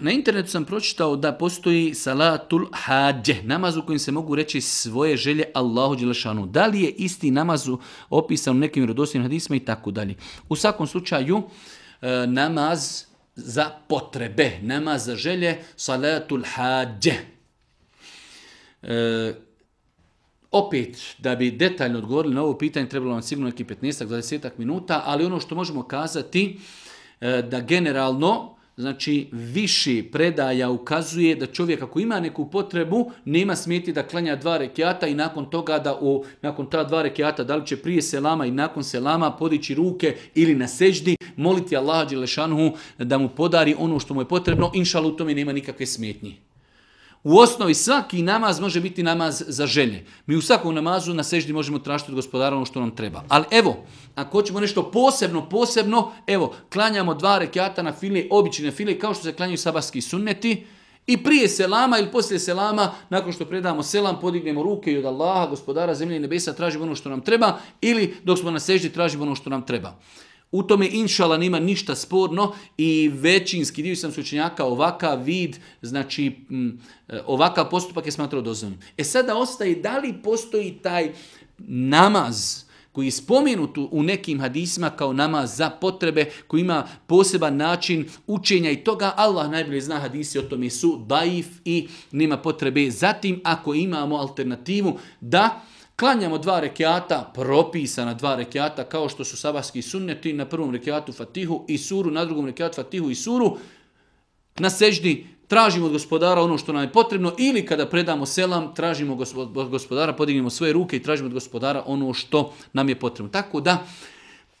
Na internetu sam pročitao da postoji salatul hađe, namaz u kojim se mogu reći svoje želje Allahu Đelešanu. Da li je isti namaz opisan u nekim rodosnim hadisma i tako dalje. U svakom slučaju, e, namaz za potrebe, namaz za želje, salatul hađe. Opet, da bi detaljno odgovorili na ovo pitanje, trebalo vam sigurno neki 15-20 minuta, ali ono što možemo kazati e, da generalno Znači, više predaja ukazuje da čovjek ako ima neku potrebu, nema smjeti da klanja dva rekiata i nakon toga da u, nakon ta dva rekiata, da li će prije selama i nakon selama podići ruke ili na seždi, moliti Allaha Đelešanuhu da mu podari ono što mu je potrebno, inšalu u tome nema nikakve smjetnje. U osnovi svaki namaz može biti namaz za žene. Mi u svakom namazu na seždi možemo tražiti od gospodara ono što nam treba. Ali evo, ako hoćemo nešto posebno, posebno, evo, klanjamo dva rekiata na file, obične file, kao što se klanjaju sabarski sunneti, I prije selama ili poslije selama, nakon što predamo selam, podignemo ruke i od Allaha, gospodara, zemlje i nebesa, tražimo ono što nam treba ili dok smo na seždi, tražimo ono što nam treba. U tome inšala nema ništa sporno i većinski dio sam sučenjaka ovaka vid, znači e, ovaka postupak je smatrao dozvanim. E sada ostaje da li postoji taj namaz koji je spomenut u nekim hadisima kao namaz za potrebe, koji ima poseban način učenja i toga, Allah najbolje zna hadisi o tome su daif i nema potrebe. Zatim, ako imamo alternativu da Klanjamo dva rekiata, propisana dva rekiata, kao što su sabahski sunneti na prvom rekiatu Fatihu i suru, na drugom rekiatu Fatihu i suru, na seždi tražimo od gospodara ono što nam je potrebno ili kada predamo selam, tražimo od gospodara, podignemo svoje ruke i tražimo od gospodara ono što nam je potrebno. Tako da,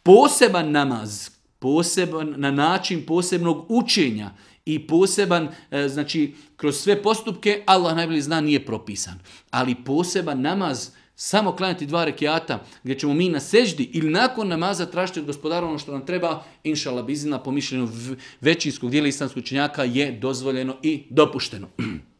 poseban namaz, poseban na način posebnog učenja i poseban, e, znači, kroz sve postupke, Allah najbolji zna, nije propisan. Ali poseban namaz, samo klanjati dva rekiata, gdje ćemo mi na seždi ili nakon namaza tražiti od gospodara ono što nam treba, inšala bizina, pomišljeno većinskog dijela islamskog činjaka, je dozvoljeno i dopušteno.